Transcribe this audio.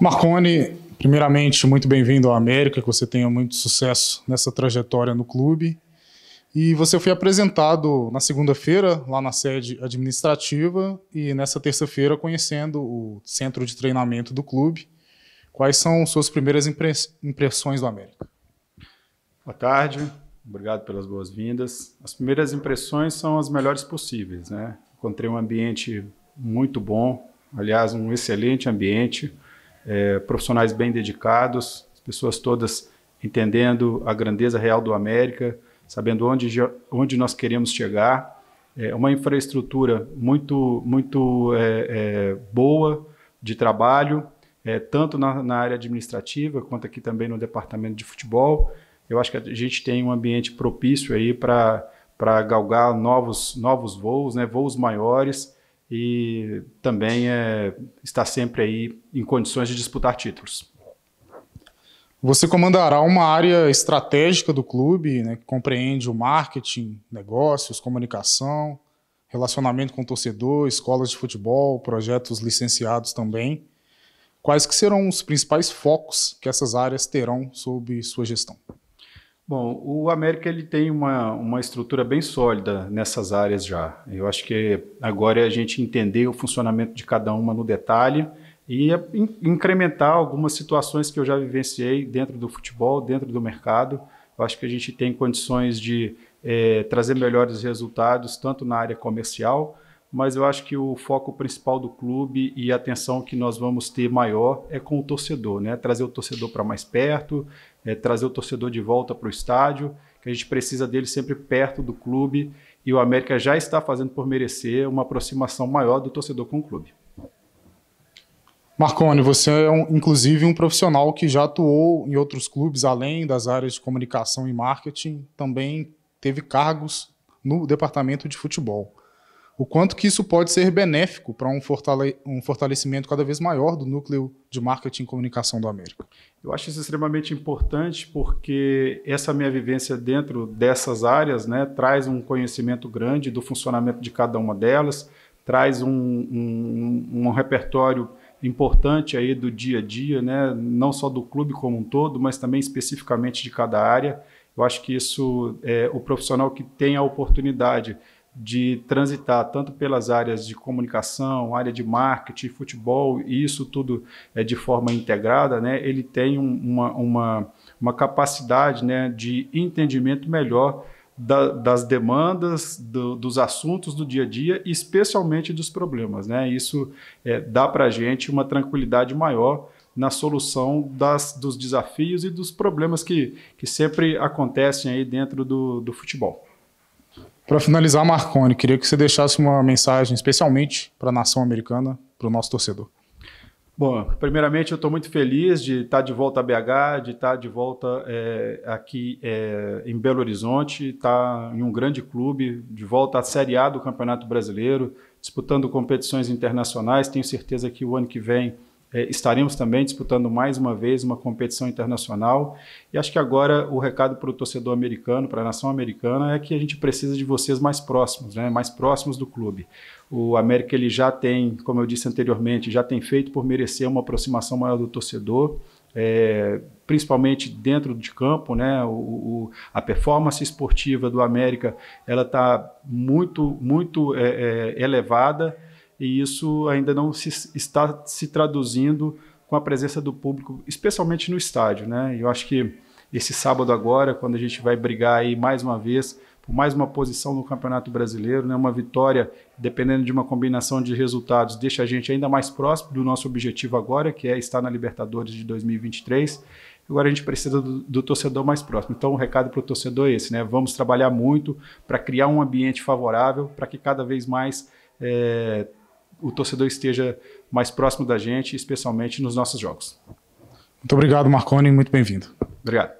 Marcone, primeiramente, muito bem-vindo ao América, que você tenha muito sucesso nessa trajetória no clube. E você foi apresentado na segunda-feira, lá na sede administrativa, e nessa terça-feira conhecendo o centro de treinamento do clube. Quais são suas primeiras impressões do América? Boa tarde, obrigado pelas boas-vindas. As primeiras impressões são as melhores possíveis, né? Encontrei um ambiente muito bom, aliás, um excelente ambiente é, profissionais bem dedicados, pessoas todas entendendo a grandeza real do América, sabendo onde, onde nós queremos chegar. É uma infraestrutura muito, muito é, é, boa de trabalho, é, tanto na, na, área administrativa quanto aqui também no departamento de futebol. Eu acho que a gente tem um ambiente propício aí para galgar novos, novos voos, né, voos maiores e também é, está sempre aí em condições de disputar títulos. Você comandará uma área estratégica do clube, né, que compreende o marketing, negócios, comunicação, relacionamento com o torcedor, escolas de futebol, projetos licenciados também. Quais que serão os principais focos que essas áreas terão sob sua gestão? Bom, o América ele tem uma, uma estrutura bem sólida nessas áreas já. Eu acho que agora é a gente entender o funcionamento de cada uma no detalhe e incrementar algumas situações que eu já vivenciei dentro do futebol, dentro do mercado. Eu acho que a gente tem condições de é, trazer melhores resultados, tanto na área comercial mas eu acho que o foco principal do clube e a atenção que nós vamos ter maior é com o torcedor, né? Trazer o torcedor para mais perto, é trazer o torcedor de volta para o estádio, que a gente precisa dele sempre perto do clube e o América já está fazendo por merecer uma aproximação maior do torcedor com o clube. Marcone, você é um, inclusive um profissional que já atuou em outros clubes além das áreas de comunicação e marketing, também teve cargos no departamento de futebol o quanto que isso pode ser benéfico para um, fortale um fortalecimento cada vez maior do núcleo de marketing e comunicação do América. Eu acho isso extremamente importante porque essa minha vivência dentro dessas áreas né, traz um conhecimento grande do funcionamento de cada uma delas, traz um, um, um repertório importante aí do dia a dia, né, não só do clube como um todo, mas também especificamente de cada área. Eu acho que isso é o profissional que tem a oportunidade de transitar tanto pelas áreas de comunicação, área de marketing, futebol, e isso tudo é de forma integrada, né, ele tem uma, uma, uma capacidade né, de entendimento melhor da, das demandas, do, dos assuntos do dia a dia, especialmente dos problemas. Né? Isso é, dá para a gente uma tranquilidade maior na solução das, dos desafios e dos problemas que, que sempre acontecem aí dentro do, do futebol. Para finalizar, Marconi, queria que você deixasse uma mensagem especialmente para a nação americana, para o nosso torcedor. Bom, primeiramente eu estou muito feliz de estar tá de volta a BH, de estar tá de volta é, aqui é, em Belo Horizonte, estar tá em um grande clube, de volta à Série A do Campeonato Brasileiro, disputando competições internacionais. Tenho certeza que o ano que vem é, estaremos também disputando mais uma vez uma competição internacional. E acho que agora o recado para o torcedor americano, para a nação americana, é que a gente precisa de vocês mais próximos, né? mais próximos do clube. O América ele já tem, como eu disse anteriormente, já tem feito por merecer uma aproximação maior do torcedor. É, principalmente dentro de campo, né? O, o, a performance esportiva do América ela está muito, muito é, é, elevada e isso ainda não se, está se traduzindo com a presença do público, especialmente no estádio. Né? Eu acho que esse sábado agora, quando a gente vai brigar aí mais uma vez por mais uma posição no Campeonato Brasileiro, né? uma vitória, dependendo de uma combinação de resultados, deixa a gente ainda mais próximo do nosso objetivo agora, que é estar na Libertadores de 2023. Agora a gente precisa do, do torcedor mais próximo. Então, o um recado para o torcedor é esse: né? vamos trabalhar muito para criar um ambiente favorável para que cada vez mais é, o torcedor esteja mais próximo da gente, especialmente nos nossos jogos. Muito obrigado, Marconi, muito bem-vindo. Obrigado.